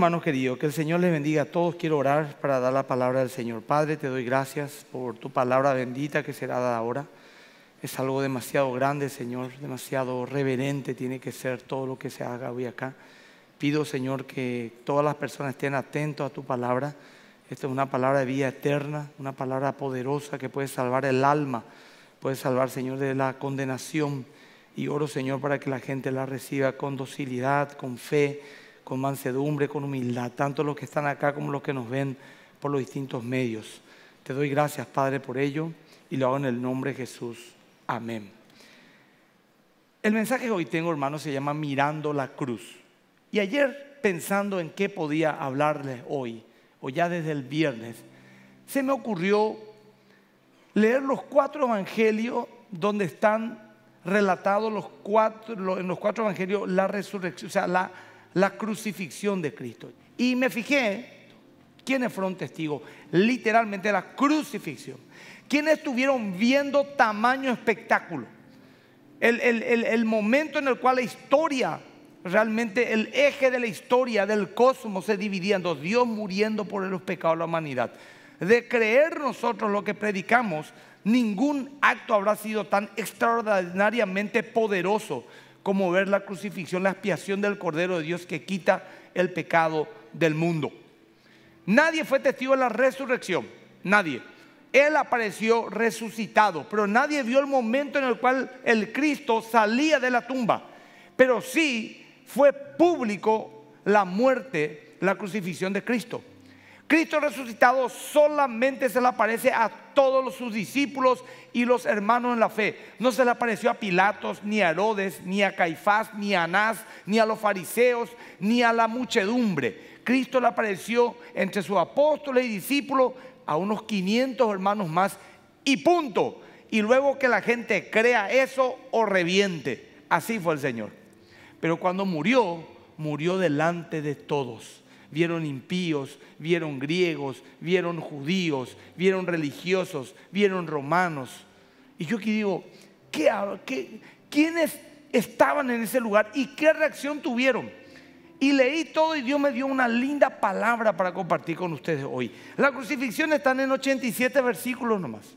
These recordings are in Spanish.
hermano querido que el Señor les bendiga a todos. Quiero orar para dar la palabra del Señor. Padre, te doy gracias por tu palabra bendita que será dada ahora. Es algo demasiado grande, Señor, demasiado reverente tiene que ser todo lo que se haga hoy acá. Pido, Señor, que todas las personas estén atentos a tu palabra. Esta es una palabra de vida eterna, una palabra poderosa que puede salvar el alma, puede salvar, Señor, de la condenación. Y oro, Señor, para que la gente la reciba con docilidad, con fe con mansedumbre, con humildad, tanto los que están acá como los que nos ven por los distintos medios. Te doy gracias, Padre, por ello y lo hago en el nombre de Jesús. Amén. El mensaje que hoy tengo, hermano, se llama Mirando la Cruz. Y ayer, pensando en qué podía hablarles hoy, o ya desde el viernes, se me ocurrió leer los cuatro evangelios donde están relatados los cuatro, en los cuatro evangelios la resurrección, o sea, la la crucifixión de Cristo. Y me fijé quiénes fueron testigos, literalmente la crucifixión. ¿Quiénes estuvieron viendo tamaño espectáculo. El, momento en el cual la historia, realmente el eje de la historia del cosmos se dividía Dios muriendo por los pecados de la humanidad. De creer nosotros lo que predicamos, ningún acto habrá sido tan extraordinariamente poderoso como ver la crucifixión, la expiación del Cordero de Dios que quita el pecado del mundo. Nadie fue testigo de la resurrección, nadie. Él apareció resucitado, pero nadie vio el momento en el cual el Cristo salía de la tumba. Pero sí fue público la muerte, la crucifixión de Cristo. Cristo resucitado solamente se le aparece a todos sus discípulos y los hermanos en la fe. No se le apareció a Pilatos, ni a Herodes, ni a Caifás, ni a Anás, ni a los fariseos, ni a la muchedumbre. Cristo le apareció entre sus apóstoles y discípulos a unos 500 hermanos más y punto. Y luego que la gente crea eso o reviente. Así fue el Señor. Pero cuando murió, murió delante de todos vieron impíos, vieron griegos, vieron judíos, vieron religiosos, vieron romanos. Y yo aquí digo, ¿qué, qué, ¿quiénes estaban en ese lugar y qué reacción tuvieron? Y leí todo y Dios me dio una linda palabra para compartir con ustedes hoy. La crucifixión está en 87 versículos nomás.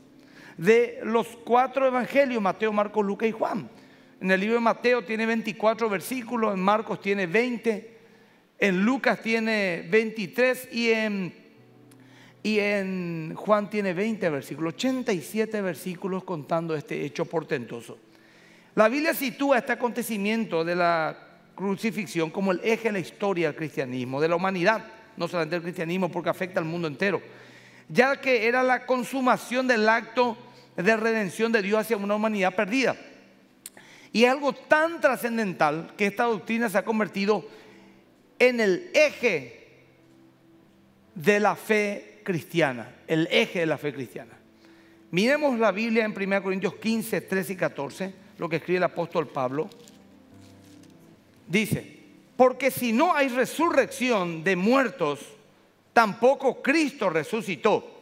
De los cuatro evangelios, Mateo, Marcos, Lucas y Juan. En el libro de Mateo tiene 24 versículos, en Marcos tiene 20, en Lucas tiene 23 y en, y en Juan tiene 20 versículos, 87 versículos contando este hecho portentoso. La Biblia sitúa este acontecimiento de la crucifixión como el eje de la historia del cristianismo, de la humanidad, no solamente del cristianismo porque afecta al mundo entero, ya que era la consumación del acto de redención de Dios hacia una humanidad perdida. Y es algo tan trascendental que esta doctrina se ha convertido en el eje de la fe cristiana, el eje de la fe cristiana. Miremos la Biblia en 1 Corintios 15, 13 y 14, lo que escribe el apóstol Pablo. Dice, porque si no hay resurrección de muertos, tampoco Cristo resucitó.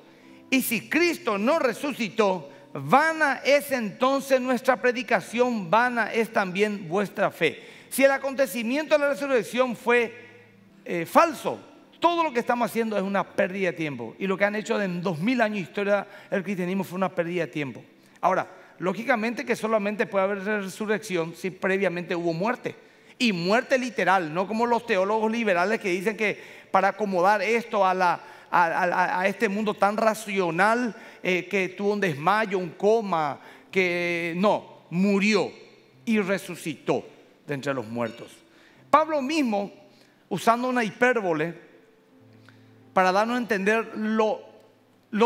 Y si Cristo no resucitó, vana es entonces nuestra predicación, vana es también vuestra fe si el acontecimiento de la resurrección fue eh, falso, todo lo que estamos haciendo es una pérdida de tiempo. Y lo que han hecho en 2000 años de historia el cristianismo fue una pérdida de tiempo. Ahora, lógicamente que solamente puede haber resurrección si previamente hubo muerte. Y muerte literal, no como los teólogos liberales que dicen que para acomodar esto a, este mundo tan racional, eh, que tuvo un desmayo, un coma, que no, murió y resucitó de entre los muertos. Pablo mismo, usando una hipérbole, para darnos a entender lo,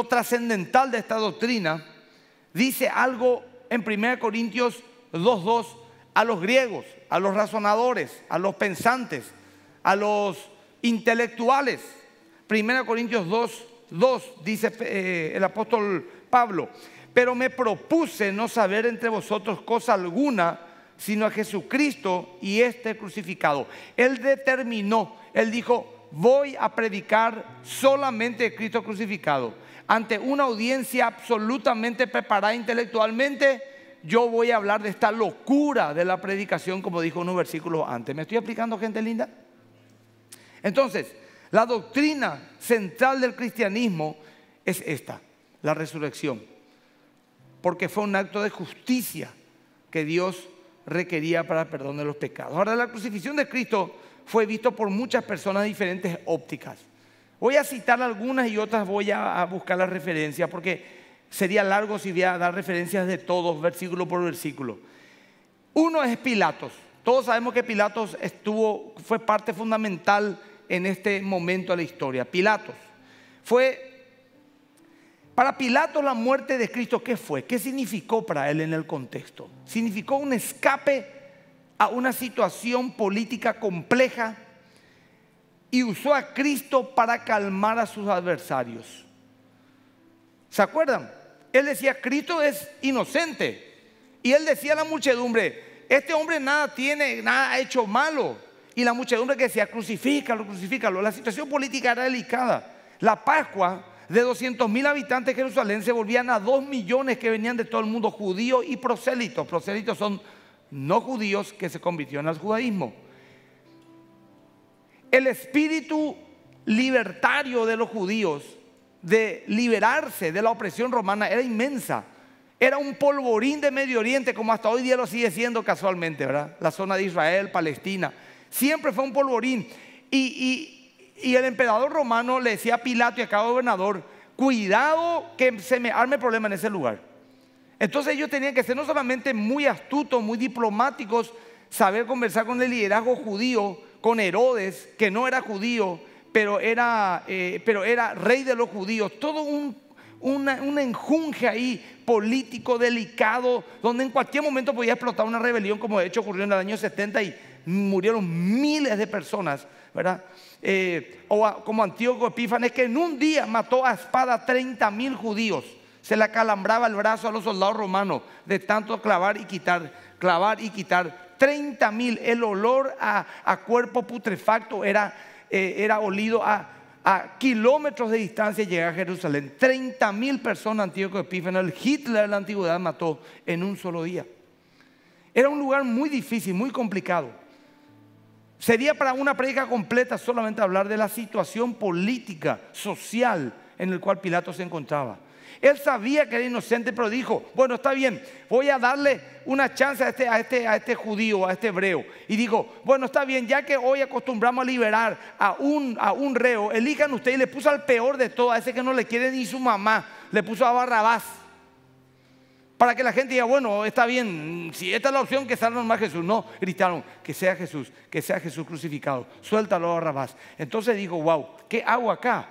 trascendental de esta doctrina, dice algo en 1 Corintios 2.2 a los griegos, a los razonadores, a los pensantes, a los intelectuales. 1 Corintios 2.2 dice eh, el apóstol Pablo, pero me propuse no saber entre vosotros cosa alguna sino a Jesucristo y este crucificado. Él determinó, él dijo, voy a predicar solamente Cristo crucificado. Ante una audiencia absolutamente preparada intelectualmente, yo voy a hablar de esta locura de la predicación, como dijo un versículo antes. ¿Me estoy explicando, gente linda? Entonces, la doctrina central del cristianismo es esta, la resurrección. Porque fue un acto de justicia que Dios requería para el perdón de los pecados. Ahora, la crucifixión de Cristo fue visto por muchas personas de diferentes ópticas. Voy a citar algunas y otras voy a, buscar las referencias porque sería largo si voy a dar referencias de todos, versículo por versículo. Uno es Pilatos. Todos sabemos que Pilatos estuvo, fue parte fundamental en este momento de la historia. Pilatos fue para Pilato la muerte de Cristo, ¿qué fue? ¿Qué significó para él en el contexto? Significó un escape a una situación política compleja y usó a Cristo para calmar a sus adversarios. ¿Se acuerdan? Él decía, Cristo es inocente. Y él decía a la muchedumbre, este hombre nada tiene, nada ha hecho malo. Y la muchedumbre que decía, crucifícalo, crucifícalo. La situación política era delicada. La Pascua de 200 mil habitantes de se volvían a 2 millones que venían de todo el mundo, judíos y prosélitos. Prosélitos son no judíos que se convirtieron al judaísmo. El espíritu libertario de los judíos, de liberarse de la opresión romana, era inmensa. Era un polvorín de Medio Oriente, como hasta hoy día lo sigue siendo casualmente, ¿verdad? La zona de Israel, Palestina. Siempre fue un polvorín. y, y el emperador romano le decía a Pilato y a cada gobernador, cuidado que se me arme problema en ese lugar. Entonces ellos tenían que ser no solamente muy astutos, muy diplomáticos, saber conversar con el liderazgo judío, con Herodes, que no era judío, pero era, eh, pero era rey de los judíos. Todo un, una, un enjunje ahí político, delicado, donde en cualquier momento podía explotar una rebelión, como de hecho ocurrió en el año 70 y murieron miles de personas ¿verdad? Eh, o como Antíoco Epífanes, que en un día mató a espada 30 mil judíos. Se le acalambraba el brazo a los soldados romanos de tanto clavar y quitar, clavar y quitar. 30 mil, el olor a, cuerpo putrefacto era, eh, olido a, kilómetros de distancia llegar a Jerusalén. 30 mil personas Antíoco Epífanes, el Hitler de la antigüedad mató en un solo día. Era un lugar muy difícil, muy complicado. Sería para una predica completa solamente hablar de la situación política, social en el cual Pilato se encontraba. Él sabía que era inocente, pero dijo, bueno, está bien, voy a darle una chance a este, a este, este judío, a este hebreo. Y dijo, bueno, está bien, ya que hoy acostumbramos a liberar a un, a un reo, elijan ustedes y le puso al peor de todo, a ese que no le quiere ni su mamá, le puso a Barrabás. Para que la gente diga, bueno, está bien, si esta es la opción, que salga más Jesús. No, gritaron, que sea Jesús, que sea Jesús crucificado, suéltalo a Rabás. Entonces dijo, wow, ¿qué hago acá?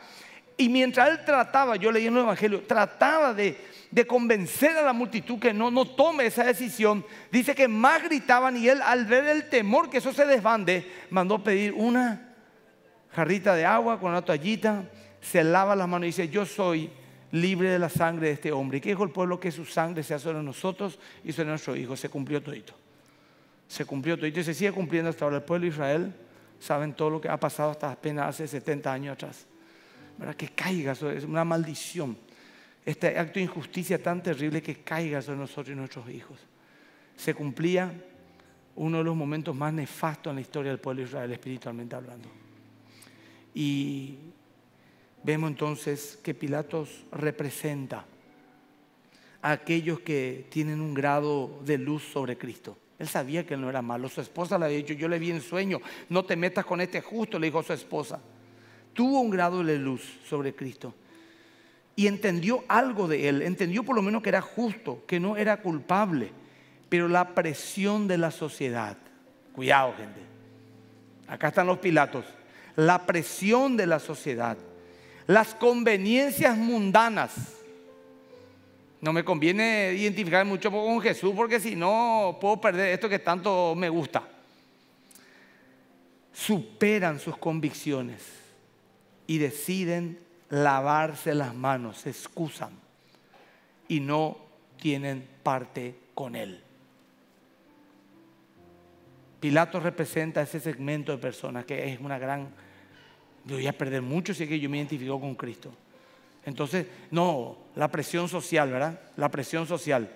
Y mientras él trataba, yo leí en el Evangelio, trataba de, convencer a la multitud que no, no tome esa decisión, dice que más gritaban y él al ver el temor que eso se desbande, mandó pedir una jarrita de agua con una toallita, se lava las manos y dice, yo soy libre de la sangre de este hombre. ¿Y qué dijo el pueblo? Que su sangre sea sobre nosotros y sobre nuestros hijos. Se cumplió todito. Se cumplió todito y se sigue cumpliendo hasta ahora. El pueblo de Israel saben todo lo que ha pasado hasta apenas hace 70 años atrás. Que caiga sobre, es una maldición. Este acto de injusticia tan terrible que caiga sobre nosotros y nuestros hijos. Se cumplía uno de los momentos más nefastos en la historia del pueblo de Israel, espiritualmente hablando. Y Vemos entonces que Pilatos representa a aquellos que tienen un grado de luz sobre Cristo. Él sabía que él no era malo. Su esposa le había dicho, yo le vi en sueño, no te metas con este justo, le dijo su esposa. Tuvo un grado de luz sobre Cristo. Y entendió algo de él, entendió por lo menos que era justo, que no era culpable. Pero la presión de la sociedad, cuidado gente, acá están los Pilatos, la presión de la sociedad las conveniencias mundanas. No me conviene identificar mucho con Jesús porque si no puedo perder esto que tanto me gusta. Superan sus convicciones y deciden lavarse las manos, se excusan y no tienen parte con él. Pilato representa ese segmento de personas que es una gran yo voy a perder mucho si es que yo me identifico con Cristo. Entonces, no, la presión social, ¿verdad? La presión social.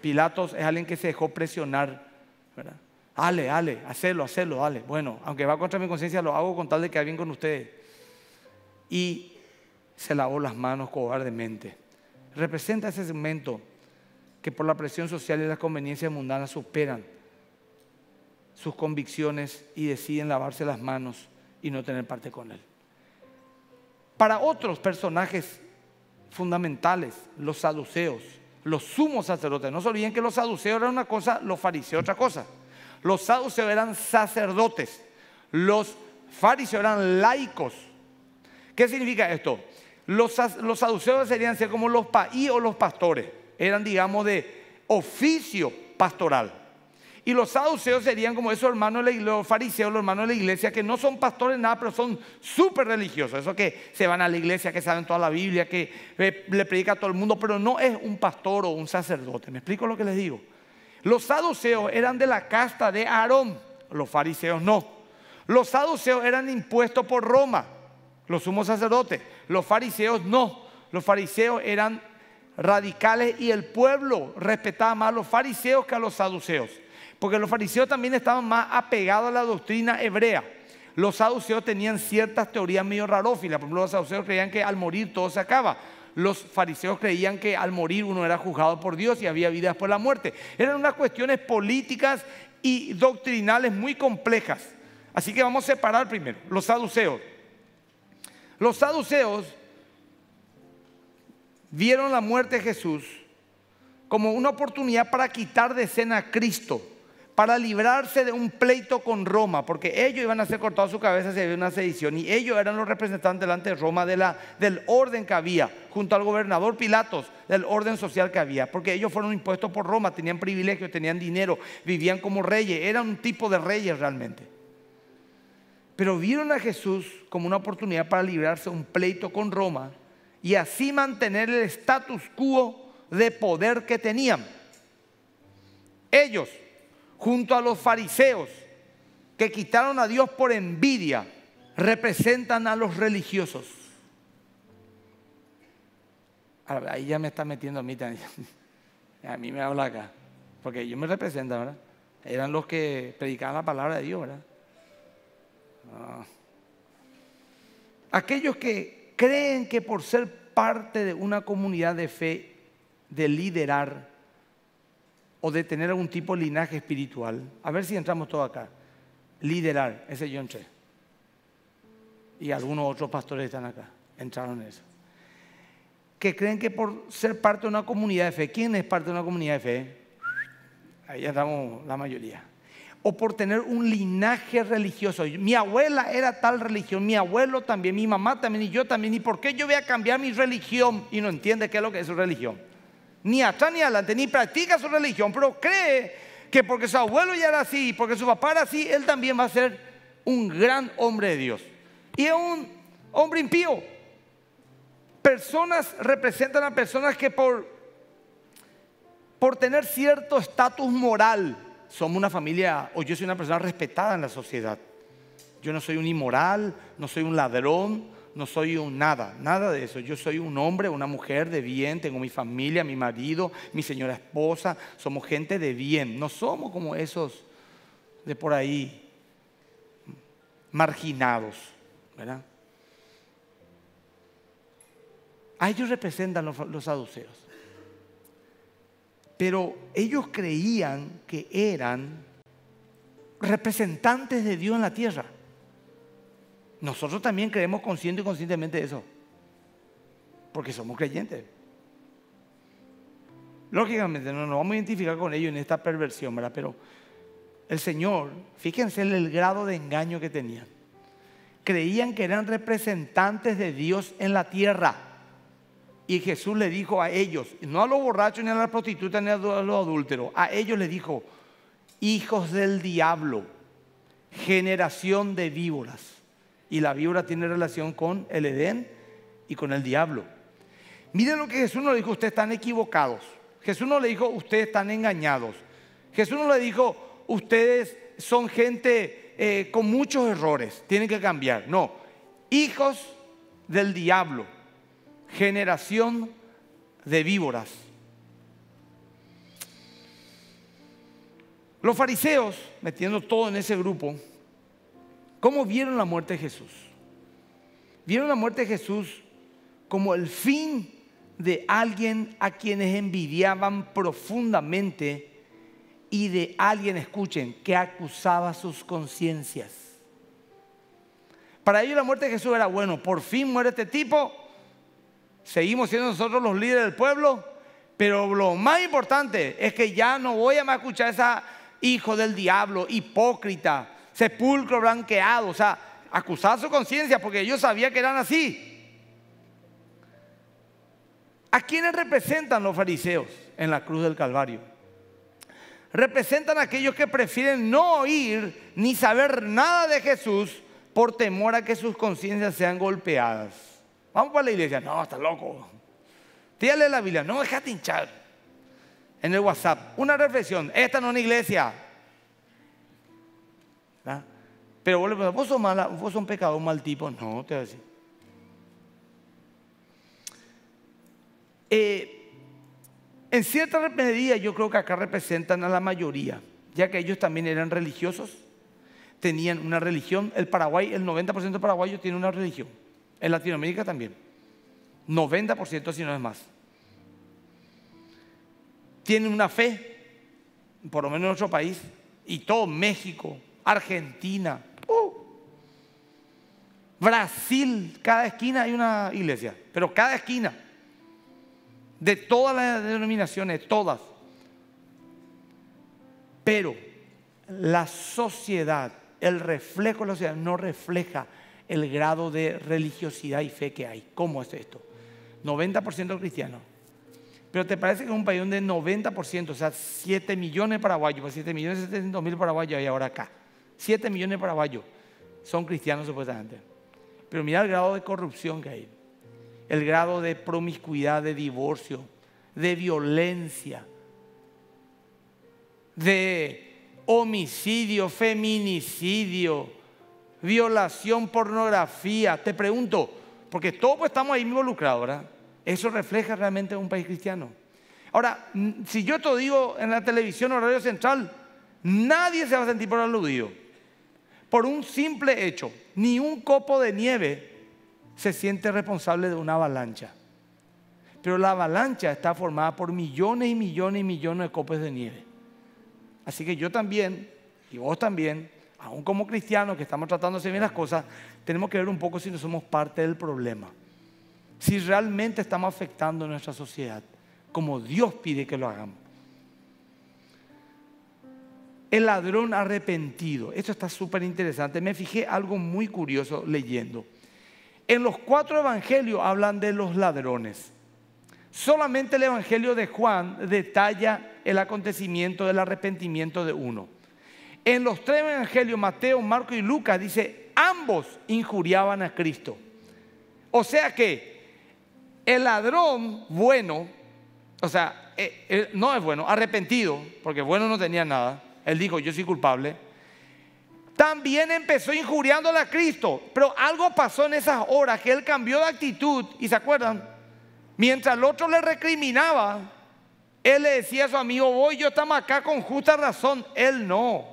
Pilatos es alguien que se dejó presionar, ¿verdad? Ale, ale, hacelo, hacelo, ale. Bueno, aunque va contra mi conciencia, lo hago con tal de que bien con ustedes. Y se lavó las manos cobardemente. Representa ese segmento que por la presión social y las conveniencias mundanas superan sus convicciones y deciden lavarse las manos y no tener parte con Él. Para otros personajes fundamentales, los saduceos, los sumos sacerdotes, no se olviden que los saduceos eran una cosa, los fariseos otra cosa. Los saduceos eran sacerdotes, los fariseos eran laicos. ¿Qué significa esto? Los, saduceos serían ser como los paí o los pastores, eran digamos de oficio pastoral y los saduceos serían como esos hermanos de los fariseos, los hermanos de la iglesia, que no son pastores nada, pero son súper religiosos. Esos que se van a la iglesia, que saben toda la Biblia, que eh, le predica a todo el mundo, pero no es un pastor o un sacerdote. ¿Me explico lo que les digo? Los saduceos eran de la casta de Aarón, los fariseos no. Los saduceos eran impuestos por Roma, los sumos sacerdotes. Los fariseos no. Los fariseos eran radicales y el pueblo respetaba más a los fariseos que a los saduceos. Porque los fariseos también estaban más apegados a la doctrina hebrea. Los saduceos tenían ciertas teorías medio rarófilas. Por ejemplo, los saduceos creían que al morir todo se acaba. Los fariseos creían que al morir uno era juzgado por Dios y había vida después de la muerte. Eran unas cuestiones políticas y doctrinales muy complejas. Así que vamos a separar primero los saduceos. Los saduceos vieron la muerte de Jesús como una oportunidad para quitar de escena a Cristo para librarse de un pleito con Roma, porque ellos iban a ser cortados su cabeza si había una sedición, y ellos eran los representantes delante de Roma del orden que había, junto al gobernador Pilatos, del orden social que había, porque ellos fueron impuestos por Roma, tenían privilegios, tenían dinero, vivían como reyes, eran un tipo de reyes realmente. Pero vieron a Jesús como una oportunidad para librarse de un pleito con Roma y así mantener el status quo de poder que tenían. Ellos junto a los fariseos que quitaron a Dios por envidia, representan a los religiosos. Ahí ya me está metiendo a mí también. A mí me habla acá. Porque ellos me representan, ¿verdad? Eran los que predicaban la palabra de Dios, ¿verdad? Ah. Aquellos que creen que por ser parte de una comunidad de fe, de liderar, o de tener algún tipo de linaje espiritual. A ver si entramos todos acá. Liderar, ese John Che. Y algunos otros pastores están acá, entraron en eso. Que creen que por ser parte de una comunidad de fe, ¿quién es parte de una comunidad de fe? Ahí estamos la mayoría o por tener un linaje religioso. Mi abuela era tal religión, mi abuelo también, mi mamá también y yo también. ¿Y por qué yo voy a cambiar mi religión? Y no entiende qué es lo que es su religión ni atrás ni adelante, ni practica su religión, pero cree que porque su abuelo ya era así, porque su papá era así, él también va a ser un gran hombre de Dios. Y es un hombre impío. Personas representan a personas que por, por tener cierto estatus moral, somos una familia, o yo soy una persona respetada en la sociedad. Yo no soy un inmoral, no soy un ladrón, no soy un nada, nada de eso. Yo soy un hombre, una mujer de bien, tengo mi familia, mi marido, mi señora esposa, somos gente de bien. No somos como esos de por ahí marginados, ¿verdad? A ah, ellos representan los, los saduceos. Pero ellos creían que eran representantes de Dios en la tierra. Nosotros también creemos consciente y conscientemente eso. Porque somos creyentes. Lógicamente no nos vamos a identificar con ellos en esta perversión, ¿verdad? Pero el Señor, fíjense el grado de engaño que tenían. Creían que eran representantes de Dios en la tierra. Y Jesús le dijo a ellos, no a los borrachos, ni a las prostitutas, ni a los adúlteros, a ellos le dijo, hijos del diablo, generación de víboras. Y la víbora tiene relación con el Edén y con el diablo. Miren lo que Jesús no le dijo, ustedes están equivocados. Jesús no le dijo, ustedes están engañados. Jesús no le dijo, ustedes son gente eh, con muchos errores, tienen que cambiar. No, hijos del diablo, generación de víboras. Los fariseos, metiendo todo en ese grupo, ¿Cómo vieron la muerte de Jesús? Vieron la muerte de Jesús como el fin de alguien a quienes envidiaban profundamente y de alguien, escuchen, que acusaba sus conciencias. Para ellos la muerte de Jesús era, bueno, por fin muere este tipo, seguimos siendo nosotros los líderes del pueblo, pero lo más importante es que ya no voy a más escuchar a ese hijo del diablo, hipócrita, sepulcro blanqueado, o sea, acusar su conciencia porque ellos sabían que eran así. ¿A quiénes representan los fariseos en la cruz del Calvario? Representan a aquellos que prefieren no oír ni saber nada de Jesús por temor a que sus conciencias sean golpeadas. Vamos para la iglesia, no, está loco. tíale la Biblia, no, déjate hinchar. En el WhatsApp, una reflexión, esta no es una iglesia, pero vos le sos mala, vos sos un pecado, un mal tipo. No, te voy a decir. Eh, en cierta medida yo creo que acá representan a la mayoría, ya que ellos también eran religiosos, tenían una religión. El Paraguay, el 90% de paraguayos tiene una religión. En Latinoamérica también. 90% si no es más. Tienen una fe, por lo menos en nuestro país, y todo México, Argentina, Brasil, cada esquina hay una iglesia, pero cada esquina, de todas las denominaciones, todas. Pero la sociedad, el reflejo de la sociedad no refleja el grado de religiosidad y fe que hay. ¿Cómo es esto? 90% cristianos. Pero te parece que es un país de 90%, o sea, 7 millones de paraguayos, 7 pues millones 700 mil paraguayos hay ahora acá. 7 millones de paraguayos son cristianos supuestamente. Pero mira el grado de corrupción que hay, el grado de promiscuidad, de divorcio, de violencia, de homicidio, feminicidio, violación, pornografía. Te pregunto, porque todos pues estamos ahí involucrados, ¿verdad? Eso refleja realmente un país cristiano. Ahora, mm, si yo te digo en la televisión o radio central, nadie se va a sentir por aludido por un simple hecho, ni un copo de nieve se siente responsable de una avalancha. Pero la avalancha está formada por millones y millones y millones de copos de nieve. Así que yo también, y vos también, aún como cristianos que estamos tratando de hacer bien las cosas, tenemos que ver un poco si no somos parte del problema. Si realmente estamos afectando nuestra sociedad, como Dios pide que lo hagamos. El ladrón arrepentido. Esto está súper interesante. Me fijé algo muy curioso leyendo. En los cuatro evangelios hablan de los ladrones. Solamente el evangelio de Juan detalla el acontecimiento del arrepentimiento de uno. En los tres evangelios, Mateo, Marco y Lucas, dice, ambos injuriaban a Cristo. O sea que el ladrón bueno, o sea, eh, eh, no es bueno, arrepentido, porque bueno no tenía nada, él dijo, yo soy culpable. También empezó injuriándole a Cristo, pero algo pasó en esas horas que él cambió de actitud, y se acuerdan, mientras el otro le recriminaba, él le decía a su amigo, voy, yo estamos acá con justa razón, él no.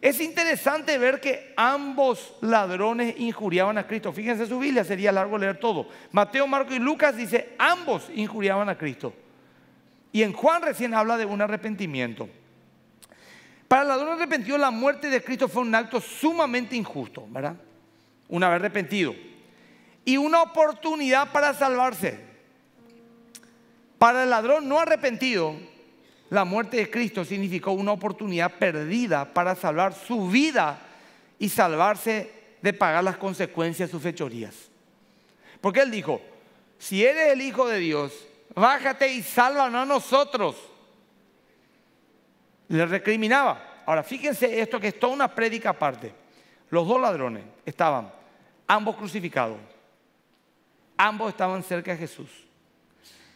Es interesante ver que ambos ladrones injuriaban a Cristo. Fíjense su Biblia, sería largo leer todo. Mateo, Marco y Lucas dice, ambos injuriaban a Cristo. Y en Juan recién habla de un arrepentimiento. Para el ladrón arrepentido la muerte de Cristo fue un acto sumamente injusto, ¿verdad? Una haber arrepentido. Y una oportunidad para salvarse. Para el ladrón no arrepentido, la muerte de Cristo significó una oportunidad perdida para salvar su vida y salvarse de pagar las consecuencias de sus fechorías. Porque Él dijo, si eres el Hijo de Dios, bájate y sálvanos a nosotros le recriminaba. Ahora, fíjense esto que es toda una prédica aparte. Los dos ladrones estaban ambos crucificados. Ambos estaban cerca de Jesús.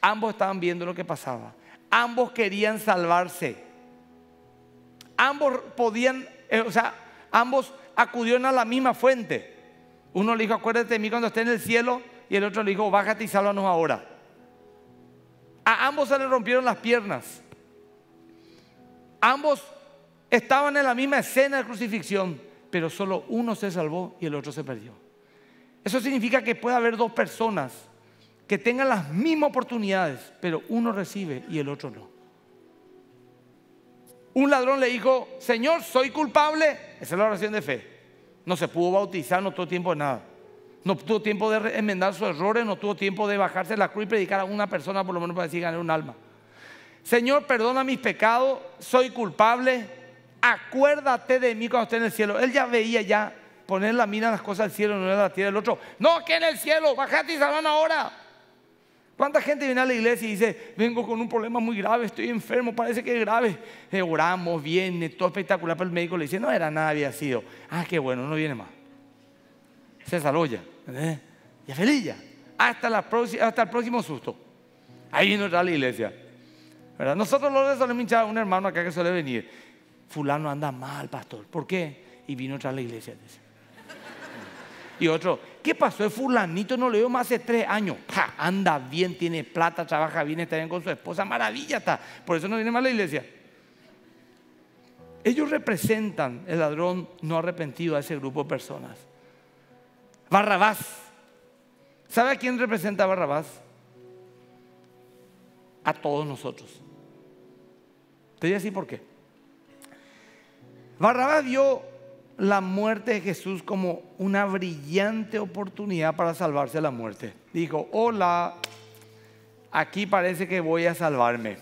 Ambos estaban viendo lo que pasaba. Ambos querían salvarse. Ambos podían, eh, o sea, ambos acudieron a la misma fuente. Uno le dijo, acuérdate de mí cuando esté en el cielo, y el otro le dijo, bájate y sálvanos ahora. A ambos se le rompieron las piernas. Ambos estaban en la misma escena de crucifixión, pero solo uno se salvó y el otro se perdió. Eso significa que puede haber dos personas que tengan las mismas oportunidades, pero uno recibe y el otro no. Un ladrón le dijo, Señor, soy culpable. Esa es la oración de fe. No se pudo bautizar, no tuvo tiempo de nada. No tuvo tiempo de enmendar sus errores, no tuvo tiempo de bajarse la cruz y predicar a una persona por lo menos para decir ganar un alma. Señor, perdona mis pecados, soy culpable, acuérdate de mí cuando esté en el cielo. Él ya veía ya poner la mira en las cosas del cielo, no en la tierra del otro. No, que en el cielo, bajate y salvan ahora. ¿Cuánta gente viene a la iglesia y dice, vengo con un problema muy grave, estoy enfermo, parece que es grave? Eh, oramos, viene, todo espectacular, pero el médico le dice, no era nada, había sido. Ah, qué bueno, no viene más. Se ¿eh? ya. feliz ya. Hasta, la hasta el próximo susto. Ahí viene otra la iglesia. Nosotros los solemos hinchar a un hermano acá que suele venir. Fulano anda mal, pastor. ¿Por qué? Y vino a la iglesia. Y otro, ¿qué pasó? El fulanito no le veo más hace tres años. Anda bien, tiene plata, trabaja bien, está bien con su esposa, maravilla está. Por eso no viene más a la iglesia. Ellos representan el ladrón no arrepentido a ese grupo de personas. Barrabás. ¿Sabe a quién representa Barrabás? a todos nosotros. Te voy así por qué. Barrabás vio la muerte de Jesús como una brillante oportunidad para salvarse de la muerte. Dijo, hola, aquí parece que voy a salvarme.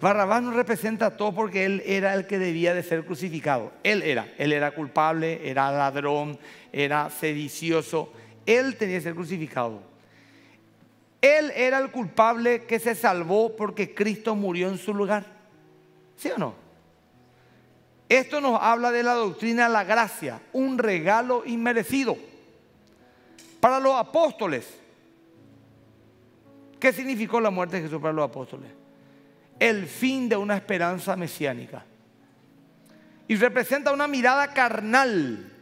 Barrabás nos representa todo porque él era el que debía de ser crucificado. Él era, él era culpable, era ladrón, era sedicioso. Él tenía que ser crucificado. Él era el culpable que se salvó porque Cristo murió en su lugar. ¿Sí o no? Esto nos habla de la doctrina de la gracia, un regalo inmerecido. Para los apóstoles, ¿qué significó la muerte de Jesús para los apóstoles? El fin de una esperanza mesiánica. Y representa una mirada carnal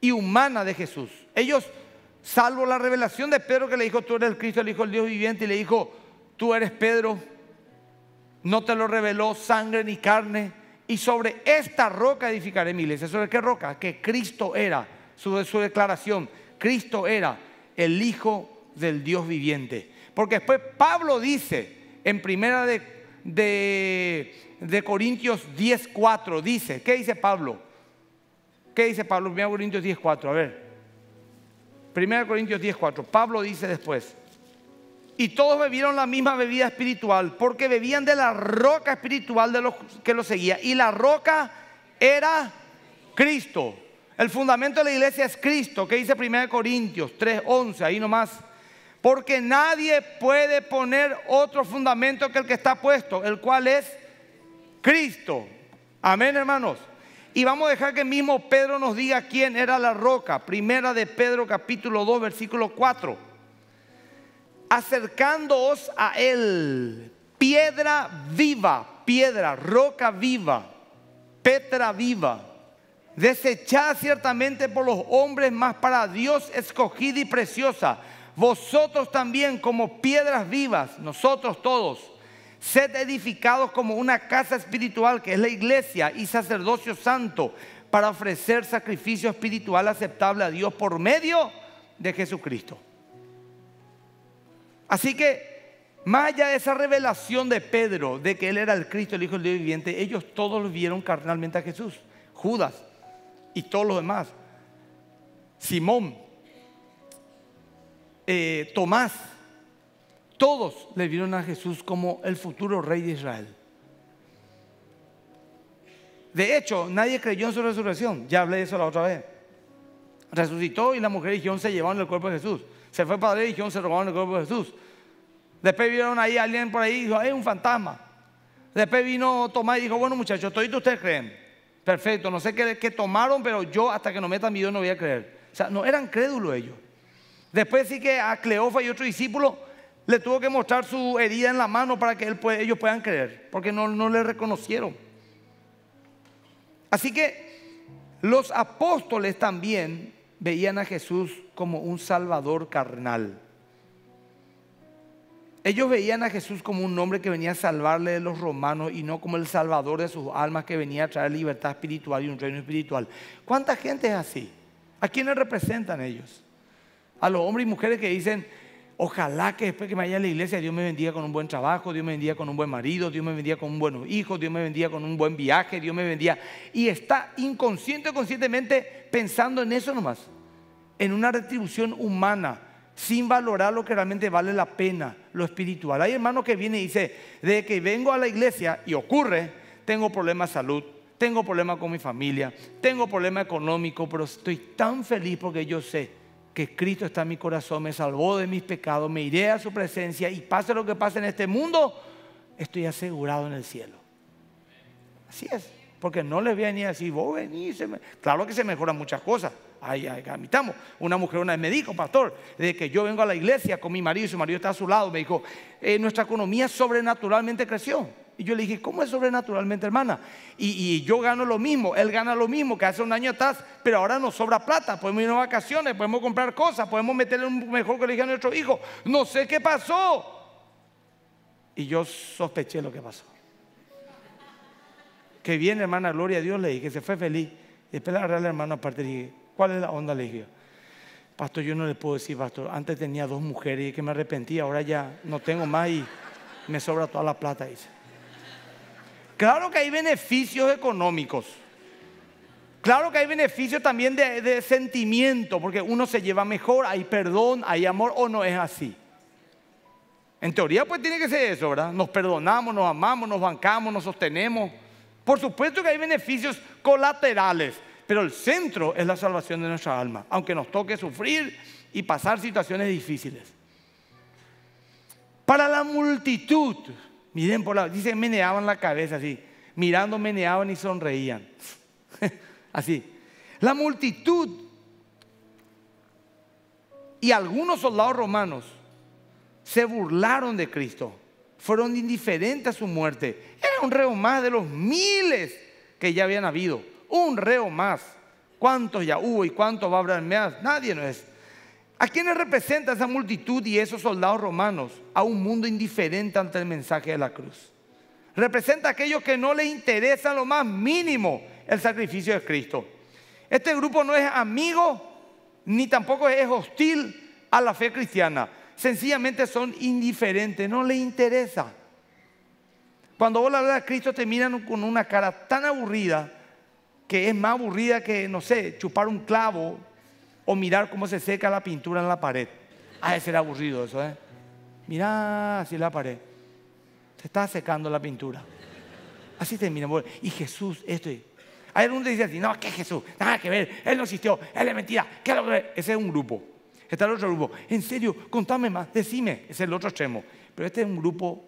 y humana de Jesús. Ellos Salvo la revelación de Pedro que le dijo, tú eres el Cristo, el Hijo del Dios viviente, y le dijo, tú eres Pedro, no te lo reveló sangre ni carne, y sobre esta roca edificaré miles, iglesia. ¿Sobre qué roca? Que Cristo era, su, su declaración, Cristo era el Hijo del Dios viviente. Porque después Pablo dice en primera de, de, Corintios 10.4, dice, ¿qué dice Pablo? ¿Qué dice Pablo? 1 Corintios 10.4, a ver. 1 Corintios 10:4. Pablo dice después, y todos bebieron la misma bebida espiritual, porque bebían de la roca espiritual de los que los seguía. Y la roca era Cristo. El fundamento de la iglesia es Cristo, que dice 1 Corintios 3:11, ahí nomás. Porque nadie puede poner otro fundamento que el que está puesto, el cual es Cristo. Amén, hermanos. Y vamos a dejar que mismo Pedro nos diga quién era la roca. Primera de Pedro capítulo 2 versículo 4. Acercándoos a él, piedra viva, piedra, roca viva, petra viva. desechada ciertamente por los hombres, más para Dios escogida y preciosa. Vosotros también como piedras vivas, nosotros todos Sed edificados como una casa espiritual, que es la iglesia, y sacerdocio santo, para ofrecer sacrificio espiritual aceptable a Dios por medio de Jesucristo. Así que, más allá de esa revelación de Pedro, de que él era el Cristo, el Hijo del Dios viviente, ellos todos vieron carnalmente a Jesús, Judas y todos los demás, Simón, eh, Tomás, todos le vieron a Jesús como el futuro rey de Israel. De hecho, nadie creyó en su resurrección. Ya hablé de eso la otra vez. Resucitó y la mujer y John se llevaron el cuerpo de Jesús. Se fue padre y Gion se robaron el cuerpo de Jesús. Después vieron ahí alguien por ahí y dijo, es un fantasma. Después vino Tomás y dijo, bueno muchachos, todito ustedes creen. Perfecto, no sé qué, tomaron, pero yo hasta que no metan mi Dios no voy a creer. O sea, no eran crédulos ellos. Después sí que a Cleofa y otro discípulo le tuvo que mostrar su herida en la mano para que ellos puedan creer, porque no, le reconocieron. Así que los apóstoles también veían a Jesús como un salvador carnal. Ellos veían a Jesús como un hombre que venía a salvarle de los romanos y no como el salvador de sus almas que venía a traer libertad espiritual y un reino espiritual. ¿Cuánta gente es así? ¿A quiénes representan ellos? A los hombres y mujeres que dicen, Ojalá que después que me vaya a la iglesia Dios me bendiga con un buen trabajo, Dios me bendiga con un buen marido, Dios me bendiga con un buen hijo, Dios me bendiga con un buen viaje, Dios me bendiga. Y está inconsciente o conscientemente pensando en eso nomás, en una retribución humana, sin valorar lo que realmente vale la pena, lo espiritual. Hay hermano que viene y dice desde que vengo a la iglesia y ocurre, tengo problemas de salud, tengo problemas con mi familia, tengo problemas económicos, pero estoy tan feliz porque yo sé que Cristo está en mi corazón, me salvó de mis pecados, me iré a su presencia y pase lo que pase en este mundo, estoy asegurado en el cielo. Así es, porque no les voy a venir a decir, vos venís, claro que se mejoran muchas cosas, ahí, ay, admitamos. Una mujer una vez me dijo, pastor, desde que yo vengo a la iglesia con mi marido, su marido está a su lado, me dijo, eh, nuestra economía sobrenaturalmente creció. Y yo le dije, ¿cómo es sobrenaturalmente, hermana? Y, yo gano lo mismo, él gana lo mismo que hace un año atrás, pero ahora nos sobra plata, podemos ir a vacaciones, podemos comprar cosas, podemos meterle un mejor colegio a nuestro hijo. No sé qué pasó. Y yo sospeché lo que pasó. Que bien, hermana, gloria a Dios, le dije, se fue feliz. Y después le agarré aparte y dije, ¿cuál es la onda? Le dije, pastor, yo no le puedo decir, pastor, antes tenía dos mujeres y que me arrepentí, ahora ya no tengo más y me sobra toda la plata, dice. Claro que hay beneficios económicos. Claro que hay beneficios también de, sentimiento, porque uno se lleva mejor, hay perdón, hay amor, o no es así. En teoría, pues tiene que ser eso, ¿verdad? Nos perdonamos, nos amamos, nos bancamos, nos sostenemos. Por supuesto que hay beneficios colaterales, pero el centro es la salvación de nuestra alma, aunque nos toque sufrir y pasar situaciones difíciles. Para la multitud, Miren por la. Dice, meneaban la cabeza así. Mirando, meneaban y sonreían. así. La multitud y algunos soldados romanos se burlaron de Cristo. Fueron indiferentes a su muerte. Era un reo más de los miles que ya habían habido. Un reo más. ¿Cuántos ya hubo y cuántos va a haber más? Nadie no es ¿A quiénes representa esa multitud y esos soldados romanos? A un mundo indiferente ante el mensaje de la cruz. Representa a aquellos que no les interesa lo más mínimo el sacrificio de Cristo. Este grupo no es amigo ni tampoco es hostil a la fe cristiana. Sencillamente son indiferentes, no les interesa. Cuando vos hablas de Cristo te miran con una cara tan aburrida que es más aburrida que, no sé, chupar un clavo o mirar cómo se seca la pintura en la pared. Ah, ese era aburrido eso, ¿eh? Mirá así la pared. Se está secando la pintura. Así termina. Y Jesús, esto. Hay un que dice, así, no, qué Jesús, nada que ver, Él no existió, Él es mentira, ¿qué lo que Ese es un grupo. Está el otro grupo. En serio, contame más, decime. Es el otro extremo. Pero este es un grupo.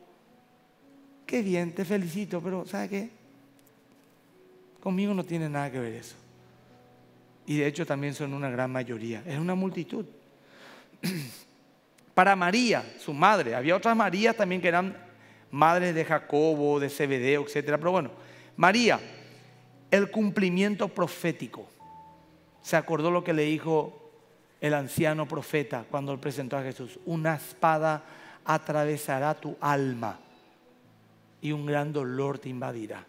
Qué bien, te felicito, pero ¿sabes qué? Conmigo no tiene nada que ver eso y de hecho también son una gran mayoría, es una multitud. Para María, su madre, había otras Marías también que eran madres de Jacobo, de Zebedeo, etc. Pero bueno, María, el cumplimiento profético. Se acordó lo que le dijo el anciano profeta cuando él presentó a Jesús. Una espada atravesará tu alma y un gran dolor te invadirá.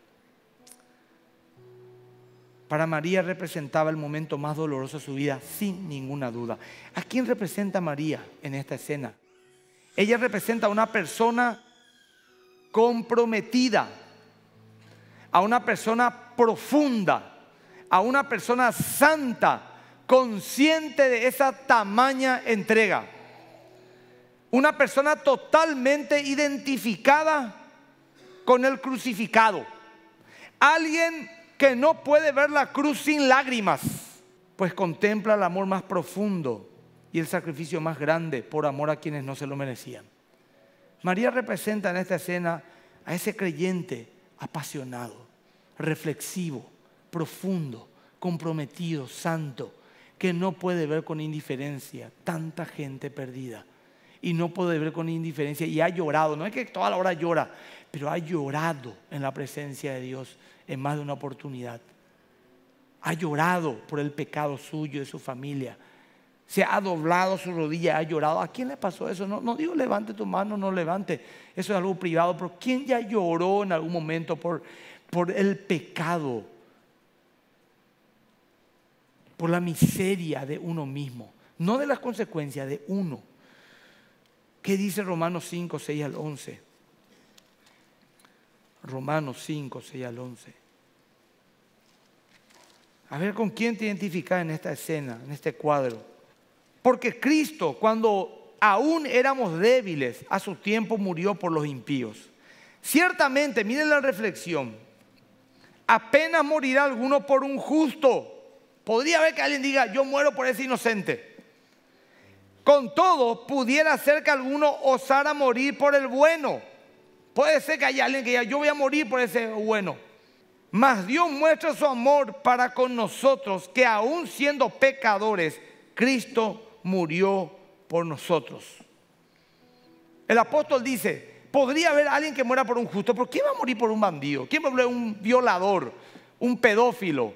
Para María representaba el momento más doloroso de su vida, sin ninguna duda. ¿A quién representa María en esta escena? Ella representa a una persona comprometida, a una persona profunda, a una persona santa, consciente de esa tamaña entrega. Una persona totalmente identificada con el crucificado. Alguien que no puede ver la cruz sin lágrimas, pues contempla el amor más profundo y el sacrificio más grande por amor a quienes no se lo merecían. María representa en esta escena a ese creyente apasionado, reflexivo, profundo, comprometido, santo, que no puede ver con indiferencia tanta gente perdida y no puede ver con indiferencia y ha llorado. No es que toda la hora llora, pero ha llorado en la presencia de Dios en más de una oportunidad. Ha llorado por el pecado suyo y su familia. Se ha doblado su rodilla, ha llorado. ¿A quién le pasó eso? No, no digo levante tu mano, no levante. Eso es algo privado. Pero ¿quién ya lloró en algún momento por, por el pecado? Por la miseria de uno mismo. No de las consecuencias de uno. ¿Qué dice Romanos 5, 6 al 11? Romanos 5, 6 al 11. A ver con quién te identificas en esta escena, en este cuadro. Porque Cristo, cuando aún éramos débiles, a su tiempo murió por los impíos. Ciertamente, miren la reflexión, apenas morirá alguno por un justo. Podría haber que alguien diga, yo muero por ese inocente. Con todo, pudiera ser que alguno osara morir por el bueno. Puede ser que haya alguien que diga, yo voy a morir por ese bueno. Mas Dios muestra su amor para con nosotros, que aún siendo pecadores, Cristo murió por nosotros. El apóstol dice, podría haber alguien que muera por un justo, pero ¿quién va a morir por un bandido? ¿Quién va a morir por un violador, un pedófilo,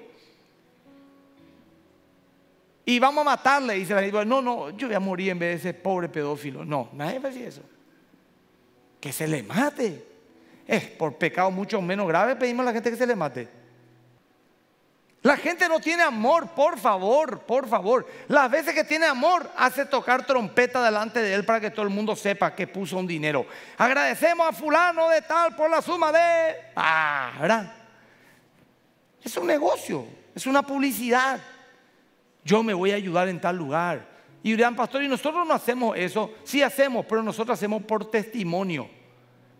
y vamos a matarle, dice la No, no, yo voy a morir en vez de ese pobre pedófilo. No, nadie va a decir eso. Que se le mate. Es por pecado mucho menos grave pedimos a la gente que se le mate. La gente no tiene amor, por favor, por favor. Las veces que tiene amor, hace tocar trompeta delante de él para que todo el mundo sepa que puso un dinero. Agradecemos a fulano de tal por la suma de... Ah, ¿verdad? Es un negocio, es una publicidad yo me voy a ayudar en tal lugar. Y dirán, pastor, y nosotros no hacemos eso. Sí hacemos, pero nosotros hacemos por testimonio,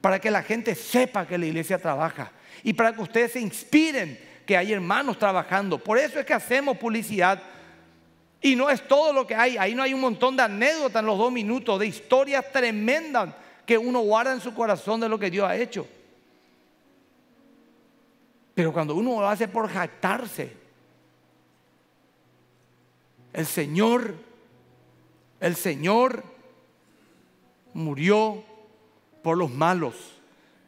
para que la gente sepa que la iglesia trabaja y para que ustedes se inspiren que hay hermanos trabajando. Por eso es que hacemos publicidad. Y no es todo lo que hay, ahí no hay un montón de anécdotas en los dos minutos, de historias tremendas que uno guarda en su corazón de lo que Dios ha hecho. Pero cuando uno lo hace por jactarse, el Señor, el Señor murió por los malos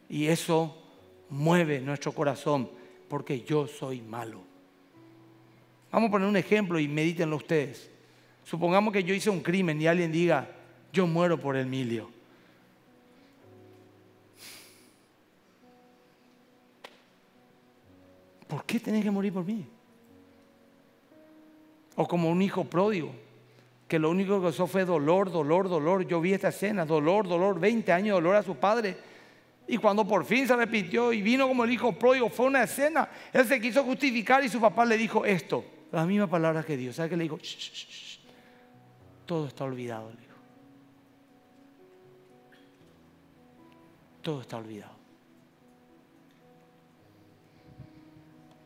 y eso mueve nuestro corazón porque yo soy malo. Vamos a poner un ejemplo y medítenlo ustedes. Supongamos que yo hice un crimen y alguien diga, yo muero por Emilio. ¿Por qué tenés que morir por mí? O como un hijo pródigo, que lo único que usó fue dolor, dolor, dolor. Yo vi esta escena, dolor, dolor, 20 años de dolor a su padre. Y cuando por fin se repitió y vino como el hijo pródigo, fue una escena. Él se quiso justificar y su papá le dijo esto, las mismas palabras que Dios. ¿Sabe qué le dijo? Todo está olvidado, le dijo. Todo está olvidado.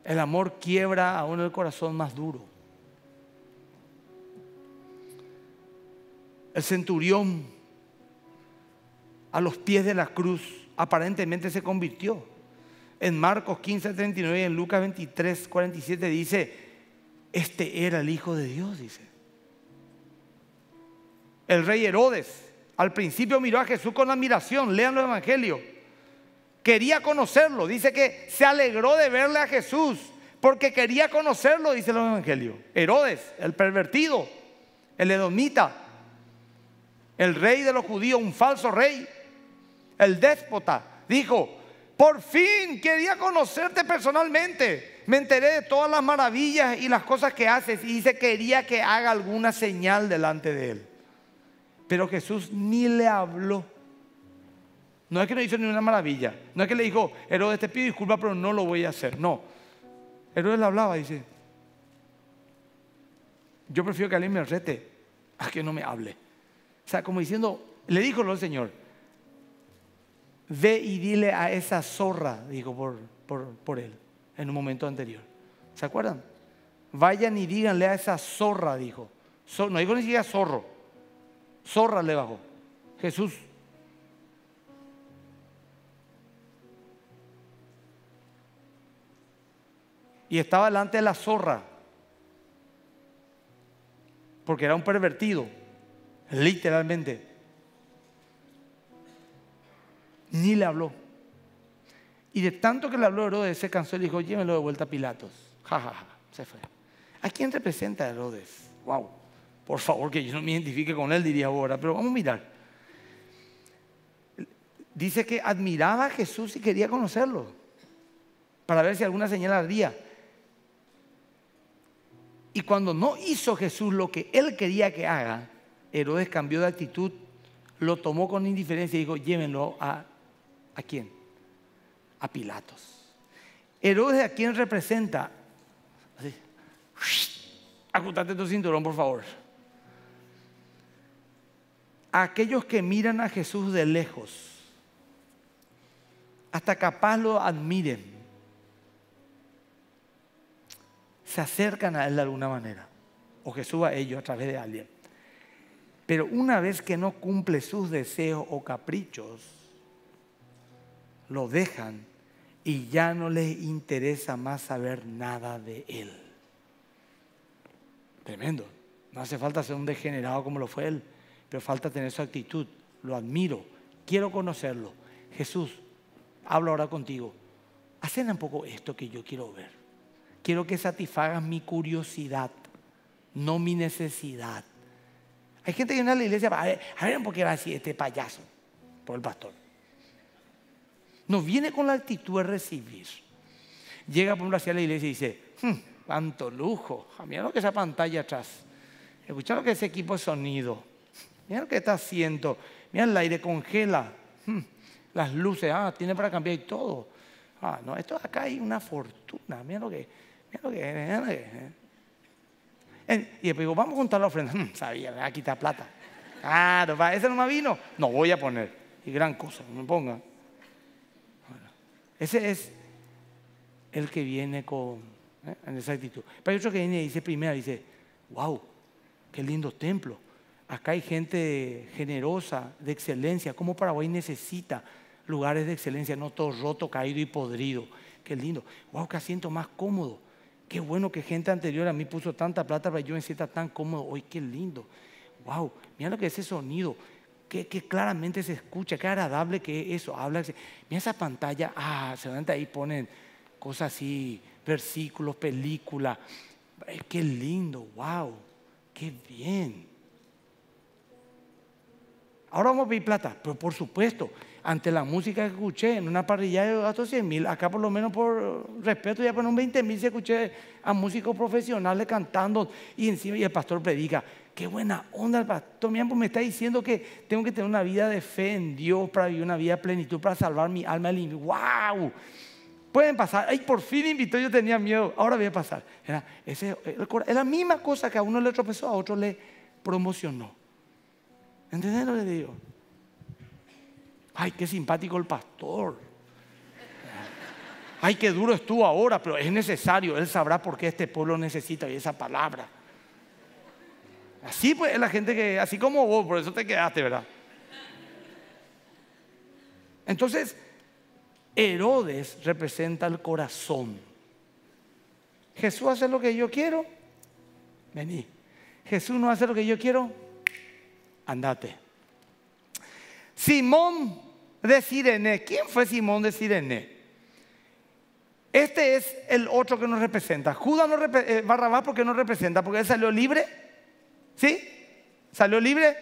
El amor quiebra a uno el corazón más duro. el centurión, a los pies de la cruz, aparentemente se convirtió. En Marcos 15, 39 y en Lucas 23, 47 dice, este era el Hijo de Dios, dice. El rey Herodes al principio miró a Jesús con admiración, lean los evangelios. Quería conocerlo, dice que se alegró de verle a Jesús, porque quería conocerlo, dice los evangelio. Herodes, el pervertido, el edomita, el rey de los judíos, un falso rey, el déspota, dijo, por fin quería conocerte personalmente. Me enteré de todas las maravillas y las cosas que haces y dice quería que haga alguna señal delante de él. Pero Jesús ni le habló. No es que no hizo ninguna maravilla. No es que le dijo, Herodes, te pido disculpas, pero no lo voy a hacer. No. Herodes le hablaba, dice, yo prefiero que alguien me rete a que no me hable. O sea, como diciendo, le dijo el Señor, ve y dile a esa zorra, dijo por, por, por él en un momento anterior. ¿Se acuerdan? Vayan y díganle a esa zorra, dijo. No dijo ni siquiera zorro. Zorra le bajó. Jesús. Y estaba delante de la zorra. Porque era un pervertido literalmente. Ni le habló. Y de tanto que le habló Herodes, se cansó y le dijo, llévenlo de vuelta a Pilatos. Ja, se fue. ¿A quién representa a Herodes? Wow, por favor que yo no me identifique con él, diría ahora, pero vamos a mirar. Dice que admiraba a Jesús y quería conocerlo, para ver si alguna señal ardía. Y cuando no hizo Jesús lo que él quería que haga, Herodes cambió de actitud, lo tomó con indiferencia y dijo, llévenlo a, ¿a quién? A Pilatos. Herodes a quién representa? Así. tu cinturón, por favor. Aquellos que miran a Jesús de lejos, hasta capaz lo admiren, se acercan a él de alguna manera, o Jesús a ellos a través de alguien. Pero una vez que no cumple sus deseos o caprichos, lo dejan y ya no les interesa más saber nada de él. Tremendo. No hace falta ser un degenerado como lo fue él, pero falta tener su actitud. Lo admiro, quiero conocerlo. Jesús, hablo ahora contigo. Hacen un poco esto que yo quiero ver. Quiero que satisfagas mi curiosidad, no mi necesidad. Hay gente que viene a la iglesia, a ver, por qué va así este payaso por el pastor. No viene con la actitud de recibir. Llega por ejemplo hacia la iglesia y dice, hmm, cuánto lujo, ah, mira lo que esa pantalla atrás, escucha lo que ese equipo de sonido, mira lo que está haciendo, mira el aire congela, hmm, las luces, ah, tiene para cambiar y todo. Ah, no, esto acá hay una fortuna, mira lo que, mira lo que, mira lo que. ¿eh? Y después digo, vamos a contar la ofrenda. Mm, sabía, me va a quitar plata. Claro, ese no me vino. No voy a poner. Y gran cosa, no me ponga. ese es el que viene con ¿eh? esa actitud. Pero hay otro que viene y dice primero, dice, wow, qué lindo templo. Acá hay gente generosa, de excelencia, como Paraguay necesita lugares de excelencia, no todo roto, caído y podrido. Qué lindo. Wow, qué asiento más cómodo. Qué bueno que gente anterior a mí puso tanta plata para que yo me sienta tan cómodo. Hoy qué lindo. Wow, mira lo que es ese sonido. Qué claramente se escucha, qué agradable que eso. Habla, mira esa pantalla, ah, se van ahí ponen cosas así, versículos, películas. Eh, qué lindo, wow, qué bien. Ahora vamos a pedir plata, pero por supuesto, ante la música que escuché en una parrilla de gastos 100 mil, acá por lo menos por respeto, ya por un 20 mil se escuché a músicos profesionales cantando y encima y el pastor predica. Qué buena onda el pastor, mi pues me está diciendo que tengo que tener una vida de fe en Dios para vivir una vida de plenitud, para salvar mi alma. ¡Wow! Pueden pasar. Ay, por fin invitó, yo tenía miedo. Ahora voy a pasar. Era, ese, es la misma cosa que a uno le tropezó, a otro le promocionó. ¿Entendés lo que digo? ay, qué simpático el pastor. Ay, qué duro estuvo ahora, pero es necesario. Él sabrá por qué este pueblo necesita esa palabra. Así pues es la gente que, así como vos, por eso te quedaste, ¿verdad? Entonces, Herodes representa el corazón. Jesús hace lo que yo quiero, vení. Jesús no hace lo que yo quiero, andate. Simón de Sirene. ¿Quién fue Simón de Sirene? Este es el otro que nos representa. Judas no eh, Barrabás porque no representa, porque él salió libre. ¿Sí? Salió libre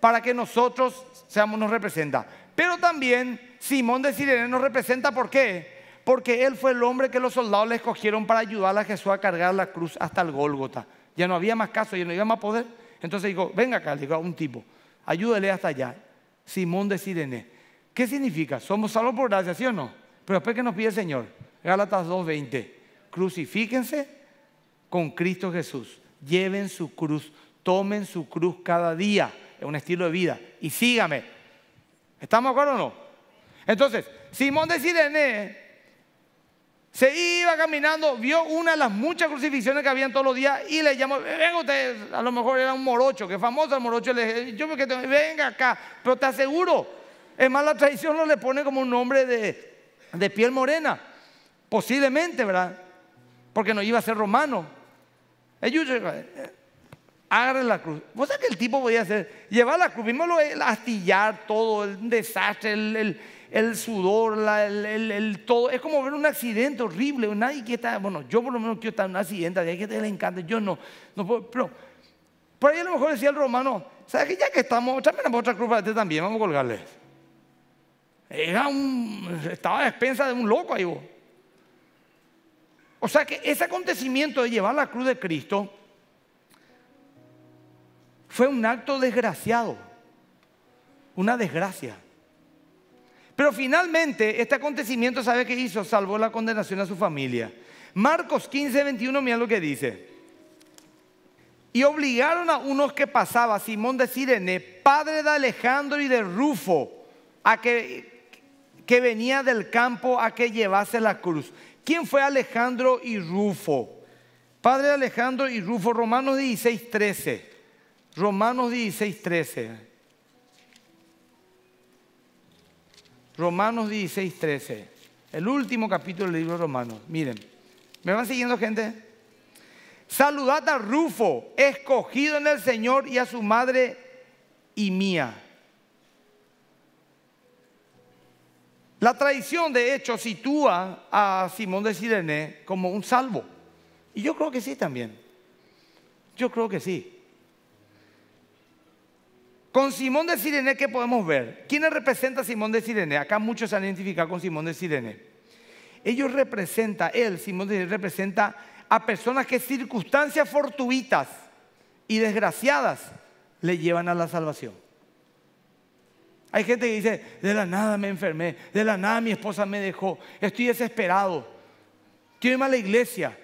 para que nosotros seamos nos representa. Pero también Simón de Sirene nos representa ¿por qué? Porque él fue el hombre que los soldados le escogieron para ayudar a Jesús a cargar la cruz hasta el Gólgota. Ya no había más caso, ya no había más poder. Entonces dijo, venga acá, le digo a un tipo, ayúdele hasta allá. Simón de Sirene. ¿Qué significa? Somos salvos por gracia, ¿sí o no? Pero después que nos pide el Señor, Gálatas 2:20, crucifíquense con Cristo Jesús, lleven su cruz, tomen su cruz cada día, es un estilo de vida, y sígame. ¿Estamos de acuerdo o no? Entonces, Simón de Sirene se iba caminando, vio una de las muchas crucifixiones que habían todos los días y le llamó, venga usted, a lo mejor era un morocho, que famoso el morocho, le dije, yo porque venga acá, pero te aseguro es más, la tradición no le pone como un nombre de, piel morena. Posiblemente, ¿verdad? Porque no iba a ser romano. Ellos eh, eh, agarren la cruz. ¿Vos sabés que el tipo podía hacer? Llevar la cruz, mismo lo, astillar todo, el desastre, el, sudor, el, todo. Es como ver un accidente horrible. Nadie que bueno, yo por lo menos quiero estar en un accidente, hay que le encanta, yo no. pero por ahí a lo mejor decía el romano, ¿sabes que ya que estamos, tráeme otra cruz para ti también, vamos a colgarle. Era un, estaba a despensa de un loco ahí O sea que ese acontecimiento de llevar la cruz de Cristo fue un acto desgraciado, una desgracia. Pero finalmente este acontecimiento, ¿sabe qué hizo? Salvó la condenación a su familia. Marcos 15, 21, mira lo que dice. Y obligaron a unos que pasaba, Simón de Sirene, padre de Alejandro y de Rufo, a que que venía del campo a que llevase la cruz. ¿Quién fue Alejandro y Rufo? Padre Alejandro y Rufo, Romanos 16,13. Romanos 16, 13. Romanos 16, 13. El último capítulo del libro de Romanos. Miren, ¿me van siguiendo gente? Saludad a Rufo, escogido en el Señor, y a su madre y mía. La traición, de hecho, sitúa a Simón de Sirene como un salvo. Y yo creo que sí también. Yo creo que sí. Con Simón de Sirene, ¿qué podemos ver? ¿Quiénes representa a Simón de Sirene? Acá muchos se han identificado con Simón de Sirene. Ellos representa, él, Simón de representa a personas que circunstancias fortuitas y desgraciadas le llevan a la salvación. Hay gente que dice, de la nada me enfermé, de la nada mi esposa me dejó, estoy desesperado, Tiene irme a la iglesia.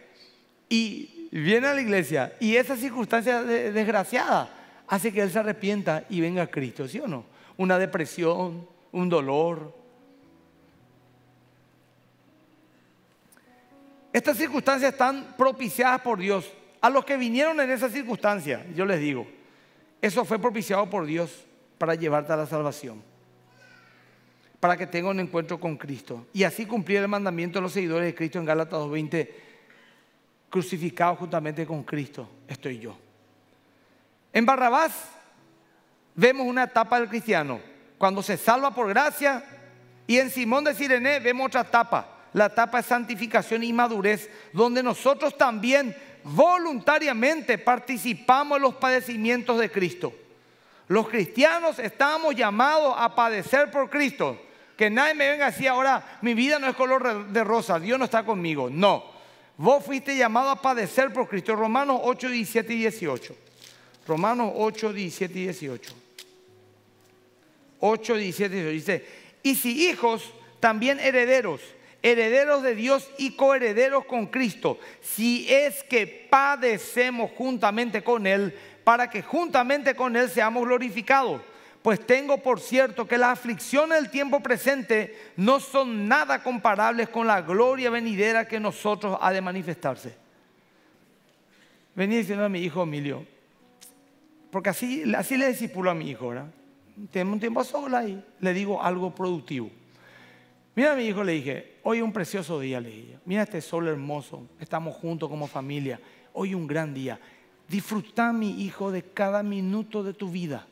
Y viene a la iglesia y esa circunstancia desgraciada hace que él se arrepienta y venga a Cristo, ¿sí o no? Una depresión, un dolor. Estas circunstancias están propiciadas por Dios. A los que vinieron en esa circunstancia, yo les digo, eso fue propiciado por Dios para llevarte a la salvación, para que tenga un encuentro con Cristo. Y así cumplir el mandamiento de los seguidores de Cristo en Gálatas 2.20, crucificado juntamente con Cristo, estoy yo. En Barrabás vemos una etapa del cristiano, cuando se salva por gracia, y en Simón de Sirene vemos otra etapa, la etapa de santificación y madurez, donde nosotros también voluntariamente participamos en los padecimientos de Cristo. Los cristianos estamos llamados a padecer por Cristo. Que nadie me venga así ahora, mi vida no es color de rosa, Dios no está conmigo. No, vos fuiste llamado a padecer por Cristo. Romanos 8, 17 y 18. Romanos 8, 17 y 18. 8, 17 y 18. Dice, y si hijos, también herederos, herederos de Dios y coherederos con Cristo, si es que padecemos juntamente con Él para que juntamente con Él seamos glorificados. Pues tengo por cierto que las aflicciones del tiempo presente no son nada comparables con la gloria venidera que nosotros ha de manifestarse. Venía diciendo a mi hijo Emilio, porque así, así le discipulo a mi hijo, ¿verdad? Tenemos un tiempo sola y le digo algo productivo. Mira a mi hijo, le dije, hoy es un precioso día, le dije. Mira este sol hermoso, estamos juntos como familia, hoy es un gran día Disfruta, mi hijo, de cada minuto de tu vida.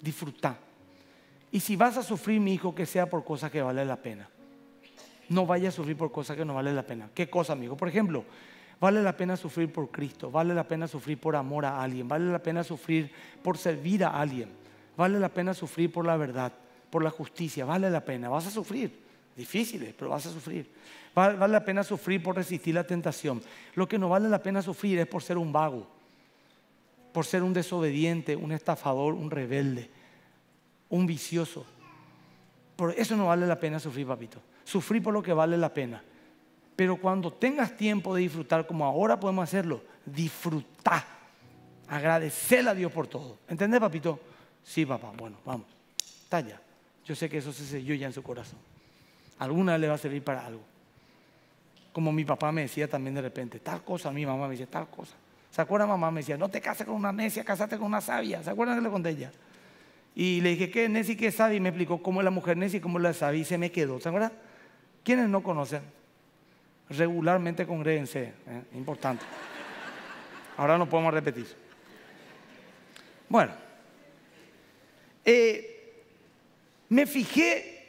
Disfruta. Y si vas a sufrir, mi hijo, que sea por cosas que vale la pena. No vayas a sufrir por cosas que no vale la pena. ¿Qué cosa, amigo? Por ejemplo, Vale la pena sufrir por Cristo, vale la pena sufrir por amor a alguien, vale la pena sufrir por servir a alguien, vale la pena sufrir por la verdad, por la justicia, vale la pena, vas a sufrir difíciles, pero vas a sufrir. Vale la pena sufrir por resistir la tentación. Lo que no vale la pena sufrir es por ser un vago, por ser un desobediente, un estafador, un rebelde, un vicioso. Por eso no vale la pena sufrir, papito. Sufrir por lo que vale la pena. Pero cuando tengas tiempo de disfrutar, como ahora podemos hacerlo, disfruta. agradecerle a Dios por todo. ¿Entendés, papito? Sí, papá. Bueno, vamos. está Talla. Yo sé que eso se selló ya en su corazón alguna le va a servir para algo. Como mi papá me decía también de repente, tal cosa, mi mamá me decía tal cosa. ¿Se acuerdan? Mamá me decía, no te cases con una necia, casate con una sabia. ¿Se acuerdan que le conté ella? Y le dije, ¿qué es necia y qué es sabia? Y me explicó cómo es la mujer necia y cómo es la sabia. Y se me quedó. ¿Se acuerdan? ¿Quiénes no conocen? Regularmente congréguense. ¿eh? Importante. Ahora no podemos repetir. Bueno. Eh, me fijé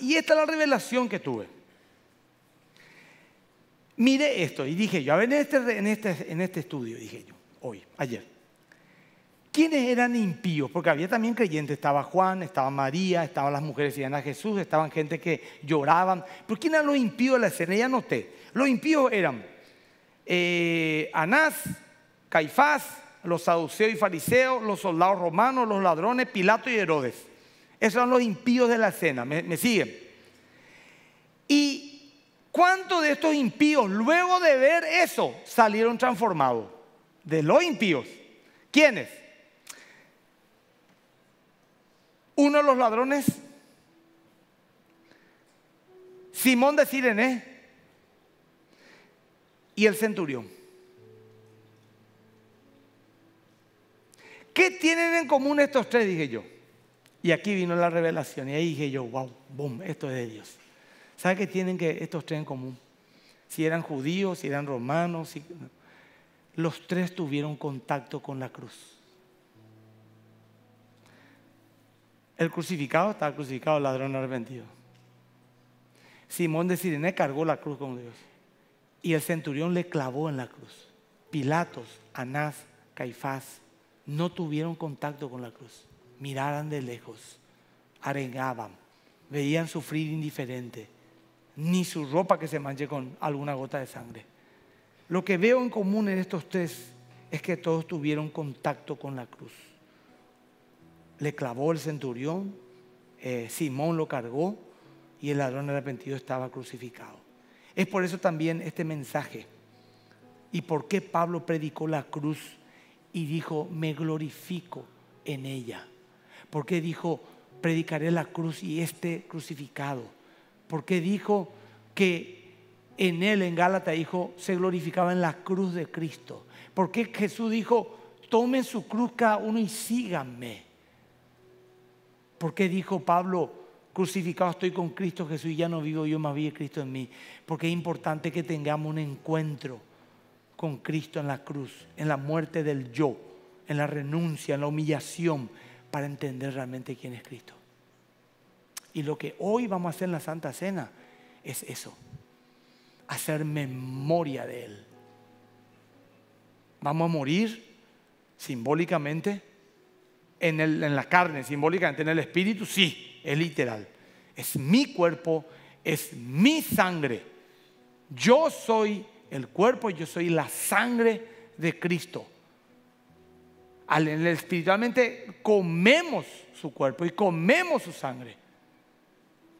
y esta es la revelación que tuve. Mire esto, y dije yo, a ver, este este, en este, estudio, dije yo, hoy, ayer, ¿quiénes eran impíos? Porque había también creyentes, estaba Juan, estaba María, estaban las mujeres y a Jesús, estaban gente que lloraban. ¿Por quién eran los impíos de la escena? Ya noté, los impíos eran eh, Anás, Caifás, los saduceos y fariseos, los soldados romanos, los ladrones, Pilato y Herodes. Esos son los impíos de la cena. ¿Me, me siguen? ¿Y cuántos de estos impíos, luego de ver eso, salieron transformados? De los impíos. ¿Quiénes? Uno de los ladrones, Simón de Sirene y el centurión. ¿Qué tienen en común estos tres? Dije yo. Y aquí vino la revelación y ahí dije yo, wow, boom, esto es de Dios. ¿Sabe qué tienen que estos tres en común? Si eran judíos, si eran romanos, los tres tuvieron contacto con la cruz. El crucificado estaba crucificado, el ladrón arrepentido. Simón de Sirene cargó la cruz con Dios. Y el centurión le clavó en la cruz. Pilatos, Anás, Caifás no tuvieron contacto con la cruz miraran de lejos, arengaban, veían sufrir indiferente, ni su ropa que se manche con alguna gota de sangre. Lo que veo en común en estos tres es que todos tuvieron contacto con la cruz. Le clavó el centurión, eh, Simón lo cargó y el ladrón arrepentido estaba crucificado. Es por eso también este mensaje y por qué Pablo predicó la cruz y dijo, me glorifico en ella. ¿Por qué dijo, predicaré la cruz y este crucificado. ¿Por qué dijo que en él, en Gálata, dijo, se glorificaba en la cruz de Cristo. ¿Por qué Jesús dijo, tomen su cruz cada uno y síganme. ¿Por qué dijo Pablo, crucificado estoy con Cristo Jesús y ya no vivo yo, más vive Cristo en mí. Porque es importante que tengamos un encuentro con Cristo en la cruz, en la muerte del yo, en la renuncia, en la humillación, para entender realmente quién es Cristo. Y lo que hoy vamos a hacer en la Santa Cena es eso, hacer memoria de Él. Vamos a morir simbólicamente en, el, en la carne, simbólicamente en el espíritu, sí, es literal. Es mi cuerpo, es mi sangre. Yo soy el cuerpo, yo soy la sangre de Cristo. Espiritualmente comemos su cuerpo y comemos su sangre.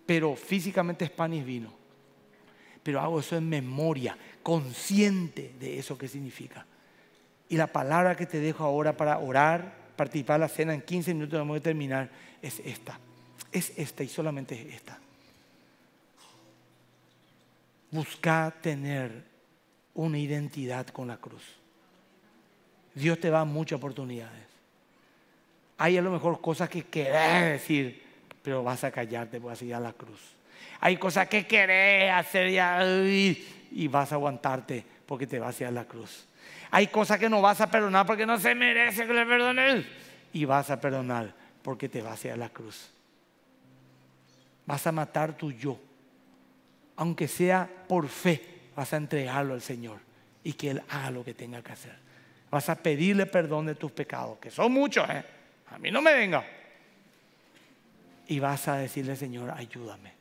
Pero físicamente es pan y vino. Pero hago eso en memoria, consciente de eso que significa. Y la palabra que te dejo ahora para orar, participar en la cena en 15 minutos, vamos a terminar, es esta. Es esta y solamente es esta. Busca tener una identidad con la cruz. Dios te da muchas oportunidades. Hay a lo mejor cosas que querés decir, pero vas a callarte, vas a ir a la cruz. Hay cosas que querés hacer y, y vas a aguantarte porque te vas a ir la cruz. Hay cosas que no vas a perdonar porque no se merece que le perdones y vas a perdonar porque te vas a ir la cruz. Vas a matar tu yo. Aunque sea por fe, vas a entregarlo al Señor y que Él haga lo que tenga que hacer vas a pedirle perdón de tus pecados, que son muchos, ¿eh? a mí no me venga. Y vas a decirle, Señor, ayúdame.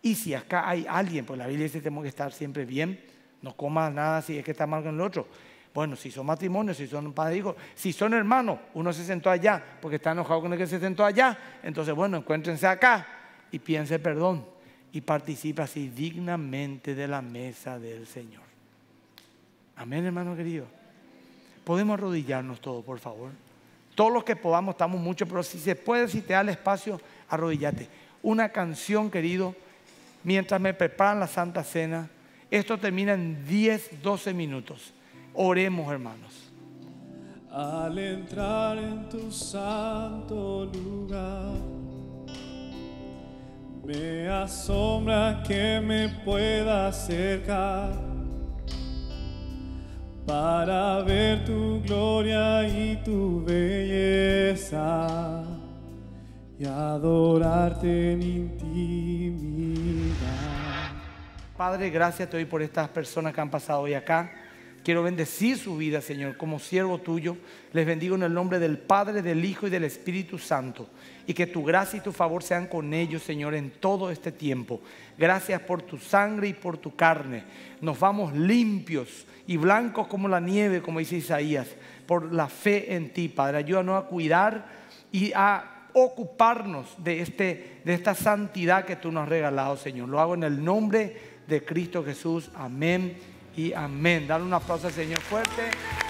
Y si acá hay alguien, pues la Biblia dice que tenemos que estar siempre bien, no comas nada si es que está mal con el otro. Bueno, si son matrimonios, si son padres hijos, si son hermanos, uno se sentó allá porque está enojado con el que se sentó allá. Entonces, bueno, encuéntrense acá y piense perdón y participa así dignamente de la mesa del Señor. Amén, hermano querido. Podemos arrodillarnos todos, por favor. Todos los que podamos, estamos muchos, pero si se puede, si te da el espacio, arrodillate. Una canción, querido, mientras me preparan la Santa Cena. Esto termina en 10, 12 minutos. Oremos, hermanos. Al entrar en tu santo lugar, me asombra que me pueda acercar para ver tu gloria y tu belleza y adorarte en intimidad. Padre, gracias te doy por estas personas que han pasado hoy acá. Quiero bendecir su vida, Señor, como siervo tuyo. Les bendigo en el nombre del Padre, del Hijo y del Espíritu Santo. Y que tu gracia y tu favor sean con ellos, Señor, en todo este tiempo. Gracias por tu sangre y por tu carne. Nos vamos limpios y blancos como la nieve, como dice Isaías, por la fe en ti, Padre. Ayúdanos a cuidar y a ocuparnos de, este, de esta santidad que tú nos has regalado, Señor. Lo hago en el nombre de Cristo Jesús. Amén y amén. dale un aplauso al Señor fuerte.